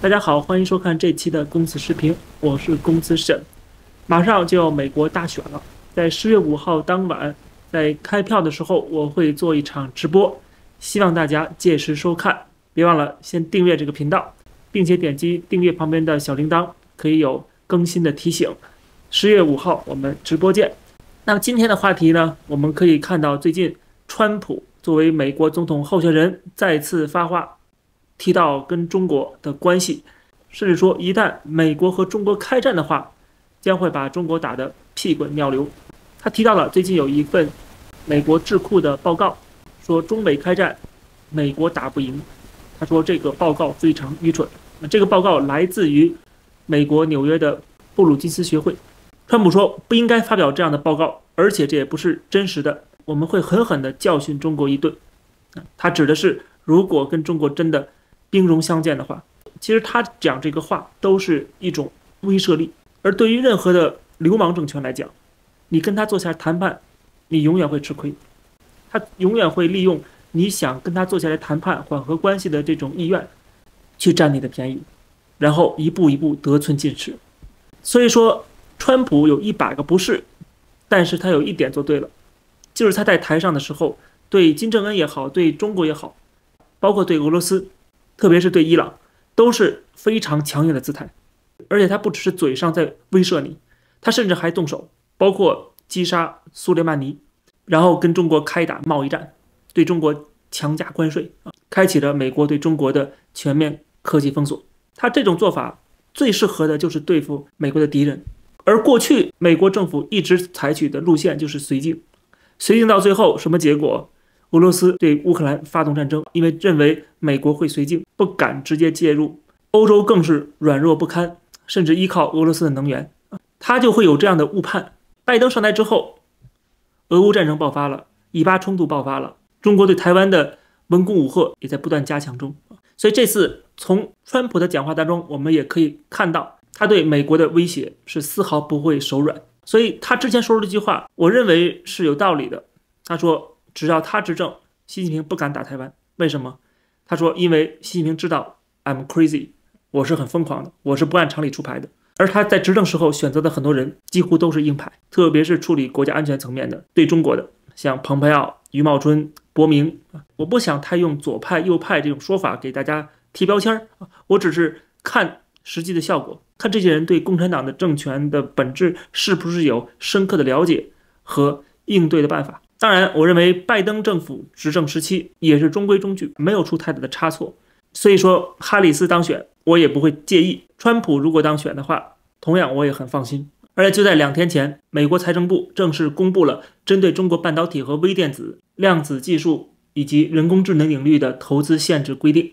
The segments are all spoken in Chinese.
大家好，欢迎收看这期的公子视频，我是公子沈。马上就要美国大选了，在十月五号当晚，在开票的时候，我会做一场直播，希望大家届时收看。别忘了先订阅这个频道，并且点击订阅旁边的小铃铛，可以有更新的提醒。十月五号我们直播见。那么今天的话题呢？我们可以看到，最近川普作为美国总统候选人再次发话。提到跟中国的关系，甚至说一旦美国和中国开战的话，将会把中国打得屁滚尿流。他提到了最近有一份美国智库的报告，说中美开战，美国打不赢。他说这个报告非常愚蠢。这个报告来自于美国纽约的布鲁金斯学会。川普说不应该发表这样的报告，而且这也不是真实的。我们会狠狠地教训中国一顿。他指的是如果跟中国真的。兵戎相见的话，其实他讲这个话都是一种威慑力。而对于任何的流氓政权来讲，你跟他坐下来谈判，你永远会吃亏。他永远会利用你想跟他坐下来谈判、缓和关系的这种意愿，去占你的便宜，然后一步一步得寸进尺。所以说，川普有一百个不是，但是他有一点做对了，就是他在台上的时候，对金正恩也好，对中国也好，包括对俄罗斯。特别是对伊朗，都是非常强硬的姿态，而且他不只是嘴上在威慑你，他甚至还动手，包括击杀苏联曼尼，然后跟中国开打贸易战，对中国强加关税啊，开启了美国对中国的全面科技封锁。他这种做法最适合的就是对付美国的敌人，而过去美国政府一直采取的路线就是绥靖，绥靖到最后什么结果？俄罗斯对乌克兰发动战争，因为认为美国会绥靖。不敢直接介入，欧洲更是软弱不堪，甚至依靠俄罗斯的能源，他就会有这样的误判。拜登上台之后，俄乌战争爆发了，以巴冲突爆发了，中国对台湾的文攻武赫也在不断加强中。所以这次从川普的讲话当中，我们也可以看到他对美国的威胁是丝毫不会手软。所以他之前说的这句话，我认为是有道理的。他说：“只要他执政，习近平不敢打台湾，为什么？”他说：“因为习近平知道 I'm crazy，我是很疯狂的，我是不按常理出牌的。而他在执政时候选择的很多人几乎都是硬派，特别是处理国家安全层面的，对中国的，像蓬佩奥、余茂春、伯明。我不想太用左派、右派这种说法给大家贴标签儿，我只是看实际的效果，看这些人对共产党的政权的本质是不是有深刻的了解和应对的办法。”当然，我认为拜登政府执政时期也是中规中矩，没有出太大的差错。所以说，哈里斯当选我也不会介意。川普如果当选的话，同样我也很放心。而且就在两天前，美国财政部正式公布了针对中国半导体和微电子、量子技术以及人工智能领域的投资限制规定，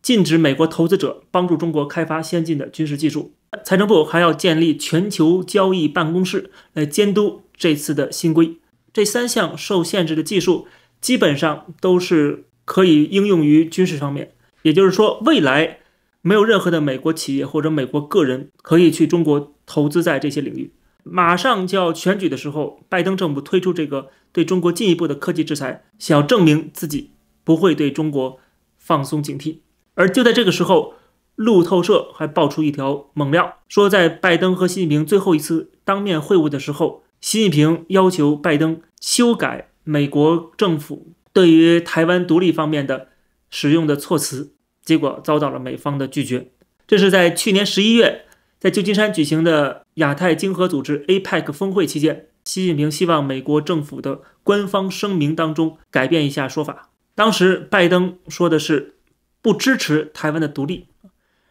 禁止美国投资者帮助中国开发先进的军事技术。财政部还要建立全球交易办公室来监督这次的新规。这三项受限制的技术基本上都是可以应用于军事方面，也就是说，未来没有任何的美国企业或者美国个人可以去中国投资在这些领域。马上就要选举的时候，拜登政府推出这个对中国进一步的科技制裁，想要证明自己不会对中国放松警惕。而就在这个时候，路透社还爆出一条猛料，说在拜登和习近平最后一次当面会晤的时候。习近平要求拜登修改美国政府对于台湾独立方面的使用的措辞，结果遭到了美方的拒绝。这是在去年十一月，在旧金山举行的亚太经合组织 （APEC） 峰会期间，习近平希望美国政府的官方声明当中改变一下说法。当时拜登说的是不支持台湾的独立，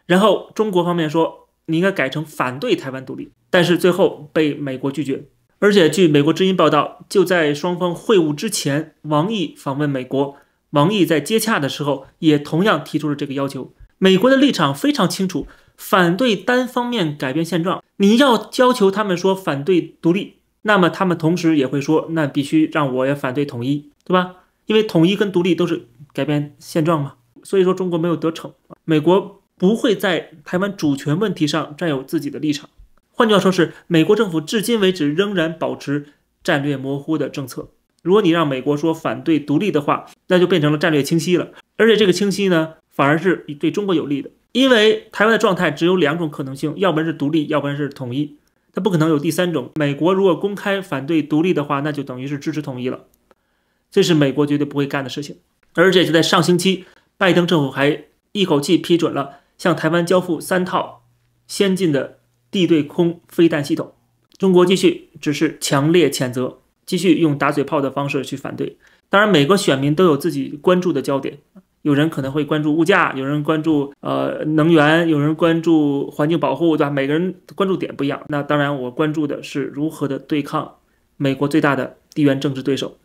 然后中国方面说你应该改成反对台湾独立，但是最后被美国拒绝。而且，据美国之音报道，就在双方会晤之前，王毅访问美国。王毅在接洽的时候，也同样提出了这个要求。美国的立场非常清楚，反对单方面改变现状。你要要求他们说反对独立，那么他们同时也会说，那必须让我也反对统一，对吧？因为统一跟独立都是改变现状嘛。所以说，中国没有得逞，美国不会在台湾主权问题上占有自己的立场。换句话说，是美国政府至今为止仍然保持战略模糊的政策。如果你让美国说反对独立的话，那就变成了战略清晰了。而且这个清晰呢，反而是对中国有利的，因为台湾的状态只有两种可能性：要不然是独立，要不然是统一，它不可能有第三种。美国如果公开反对独立的话，那就等于是支持统一了，这是美国绝对不会干的事情。而且就在上星期，拜登政府还一口气批准了向台湾交付三套先进的。地对空飞弹系统，中国继续只是强烈谴责，继续用打嘴炮的方式去反对。当然，每个选民都有自己关注的焦点，有人可能会关注物价，有人关注呃能源，有人关注环境保护，对吧？每个人关注点不一样。那当然，我关注的是如何的对抗美国最大的地缘政治对手。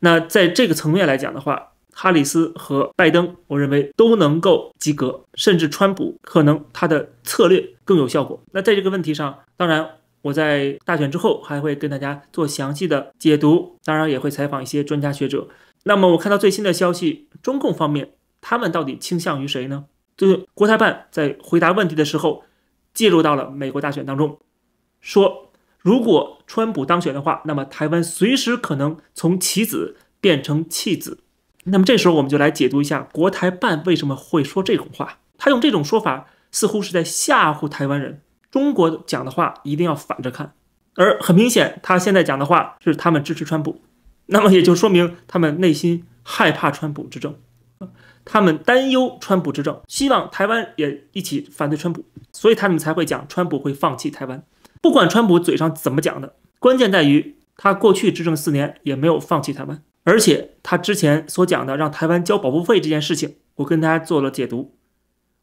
那在这个层面来讲的话。哈里斯和拜登，我认为都能够及格，甚至川普可能他的策略更有效果。那在这个问题上，当然我在大选之后还会跟大家做详细的解读，当然也会采访一些专家学者。那么我看到最新的消息，中共方面他们到底倾向于谁呢？就是国台办在回答问题的时候介入到了美国大选当中，说如果川普当选的话，那么台湾随时可能从棋子变成弃子。那么这时候，我们就来解读一下国台办为什么会说这种话。他用这种说法，似乎是在吓唬台湾人。中国讲的话一定要反着看，而很明显，他现在讲的话是他们支持川普，那么也就说明他们内心害怕川普执政，他们担忧川普执政，希望台湾也一起反对川普，所以他们才会讲川普会放弃台湾。不管川普嘴上怎么讲的，关键在于他过去执政四年也没有放弃台湾。而且他之前所讲的让台湾交保护费这件事情，我跟他做了解读。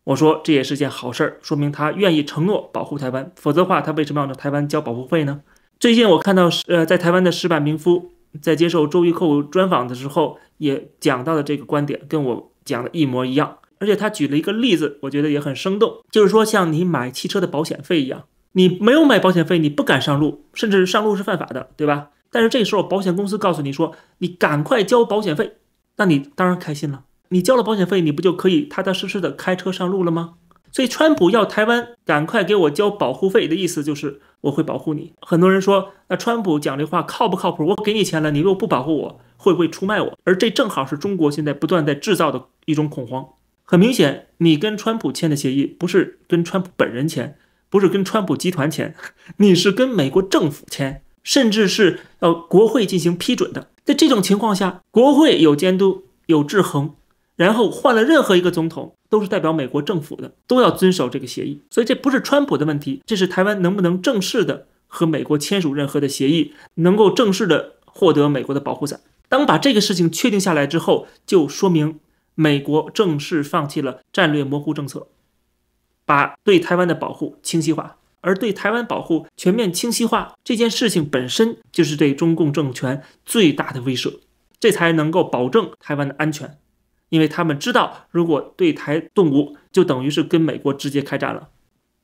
我说这也是件好事儿，说明他愿意承诺保护台湾。否则的话，他为什么要让台湾交保护费呢？最近我看到，呃，在台湾的石板民夫在接受周易户专访的时候，也讲到了这个观点，跟我讲的一模一样。而且他举了一个例子，我觉得也很生动，就是说像你买汽车的保险费一样，你没有买保险费，你不敢上路，甚至上路是犯法的，对吧？但是这时候，保险公司告诉你说：“你赶快交保险费。”那你当然开心了。你交了保险费，你不就可以踏踏实实的开车上路了吗？所以，川普要台湾赶快给我交保护费的意思就是我会保护你。很多人说，那川普讲这话靠不靠谱？我给你钱了，你若不保护我，会不会出卖我？而这正好是中国现在不断在制造的一种恐慌。很明显，你跟川普签的协议不是跟川普本人签，不是跟川普集团签，你是跟美国政府签。甚至是呃国会进行批准的，在这种情况下，国会有监督、有制衡，然后换了任何一个总统，都是代表美国政府的，都要遵守这个协议。所以这不是川普的问题，这是台湾能不能正式的和美国签署任何的协议，能够正式的获得美国的保护伞。当把这个事情确定下来之后，就说明美国正式放弃了战略模糊政策，把对台湾的保护清晰化。而对台湾保护全面清晰化这件事情本身，就是对中共政权最大的威慑，这才能够保证台湾的安全，因为他们知道，如果对台动武，就等于是跟美国直接开战了，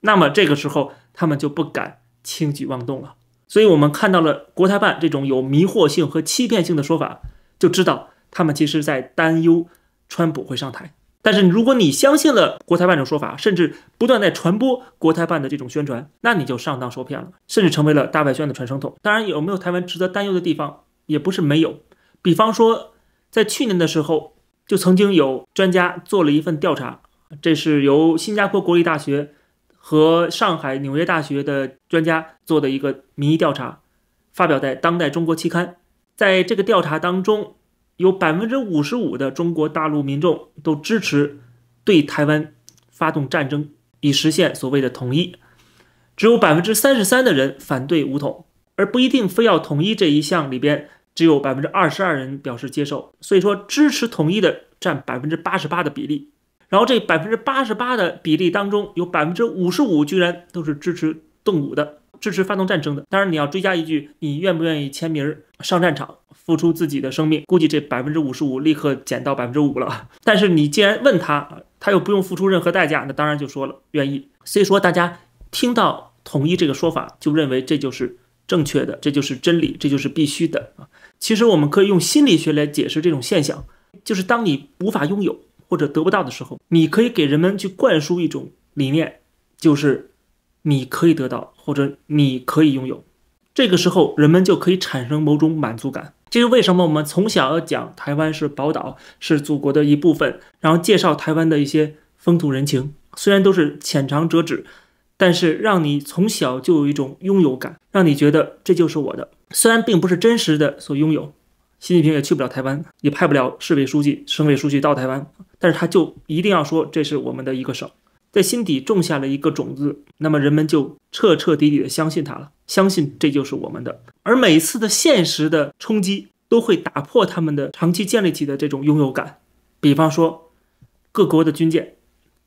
那么这个时候他们就不敢轻举妄动了。所以，我们看到了国台办这种有迷惑性和欺骗性的说法，就知道他们其实在担忧川普会上台。但是，如果你相信了国台办这种说法，甚至不断在传播国台办的这种宣传，那你就上当受骗了，甚至成为了大外宣的传声筒。当然，有没有台湾值得担忧的地方，也不是没有。比方说，在去年的时候，就曾经有专家做了一份调查，这是由新加坡国立大学和上海纽约大学的专家做的一个民意调查，发表在《当代中国期刊》。在这个调查当中。有百分之五十五的中国大陆民众都支持对台湾发动战争以实现所谓的统一，只有百分之三十三的人反对武统，而不一定非要统一这一项里边，只有百分之二十二人表示接受。所以说，支持统一的占百分之八十八的比例，然后这百分之八十八的比例当中，有百分之五十五居然都是支持动武的。支持发动战争的，当然你要追加一句：你愿不愿意签名上战场，付出自己的生命？估计这百分之五十五立刻减到百分之五了。但是你既然问他，他又不用付出任何代价，那当然就说了愿意。所以说，大家听到统一这个说法，就认为这就是正确的，这就是真理，这就是必须的啊。其实我们可以用心理学来解释这种现象，就是当你无法拥有或者得不到的时候，你可以给人们去灌输一种理念，就是。你可以得到，或者你可以拥有，这个时候人们就可以产生某种满足感。这是为什么我们从小要讲台湾是宝岛，是祖国的一部分，然后介绍台湾的一些风土人情，虽然都是浅尝辄止，但是让你从小就有一种拥有感，让你觉得这就是我的。虽然并不是真实的所拥有，习近平也去不了台湾，也派不了市委书记、省委书记到台湾，但是他就一定要说这是我们的一个省。在心底种下了一个种子，那么人们就彻彻底底的相信他了，相信这就是我们的。而每次的现实的冲击都会打破他们的长期建立起的这种拥有感。比方说，各国的军舰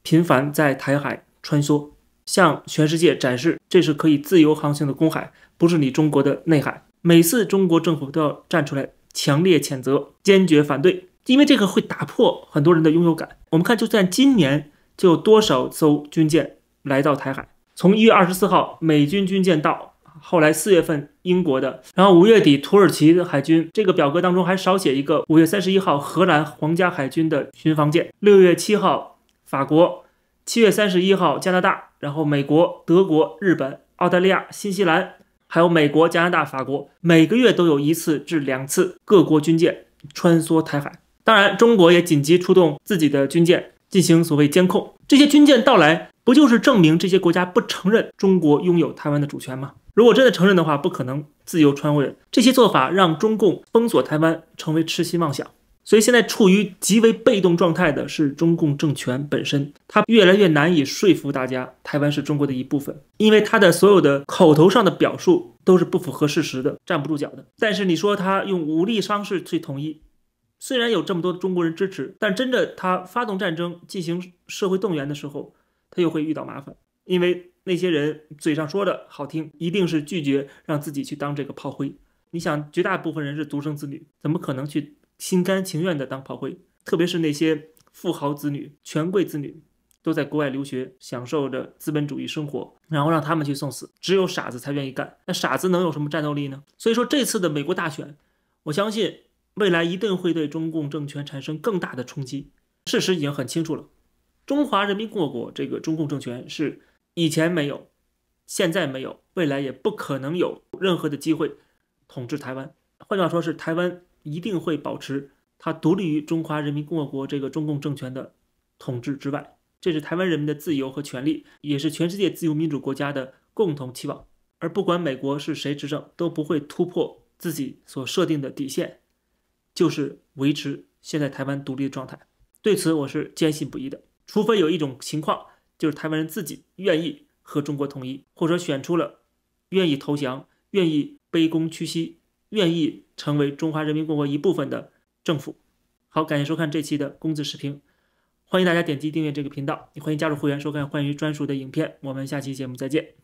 频繁在台海穿梭，向全世界展示这是可以自由航行的公海，不是你中国的内海。每次中国政府都要站出来强烈谴责，坚决反对，因为这个会打破很多人的拥有感。我们看，就算今年。就有多少艘军舰来到台海？从一月二十四号美军军舰到，后来四月份英国的，然后五月底土耳其海军。这个表格当中还少写一个五月三十一号荷兰皇家海军的巡防舰，六月七号法国，七月三十一号加拿大，然后美国、德国、日本、澳大利亚、新西兰，还有美国、加拿大、法国，每个月都有一次至两次各国军舰穿梭台海。当然，中国也紧急出动自己的军舰。进行所谓监控，这些军舰到来不就是证明这些国家不承认中国拥有台湾的主权吗？如果真的承认的话，不可能自由穿越。这些做法让中共封锁台湾成为痴心妄想。所以现在处于极为被动状态的是中共政权本身，它越来越难以说服大家台湾是中国的一部分，因为它的所有的口头上的表述都是不符合事实的，站不住脚的。但是你说他用武力方式去统一？虽然有这么多中国人支持，但真的他发动战争、进行社会动员的时候，他又会遇到麻烦，因为那些人嘴上说的好听，一定是拒绝让自己去当这个炮灰。你想，绝大部分人是独生子女，怎么可能去心甘情愿地当炮灰？特别是那些富豪子女、权贵子女，都在国外留学，享受着资本主义生活，然后让他们去送死，只有傻子才愿意干。那傻子能有什么战斗力呢？所以说，这次的美国大选，我相信。未来一定会对中共政权产生更大的冲击。事实已经很清楚了，中华人民共和国这个中共政权是以前没有，现在没有，未来也不可能有任何的机会统治台湾。换句话说，是台湾一定会保持它独立于中华人民共和国这个中共政权的统治之外。这是台湾人民的自由和权利，也是全世界自由民主国家的共同期望。而不管美国是谁执政，都不会突破自己所设定的底线。就是维持现在台湾独立的状态，对此我是坚信不疑的。除非有一种情况，就是台湾人自己愿意和中国统一，或者选出了愿意投降、愿意卑躬屈膝、愿意成为中华人民共和国一部分的政府。好，感谢收看这期的公子视频，欢迎大家点击订阅这个频道，也欢迎加入会员收看关于专属的影片。我们下期节目再见。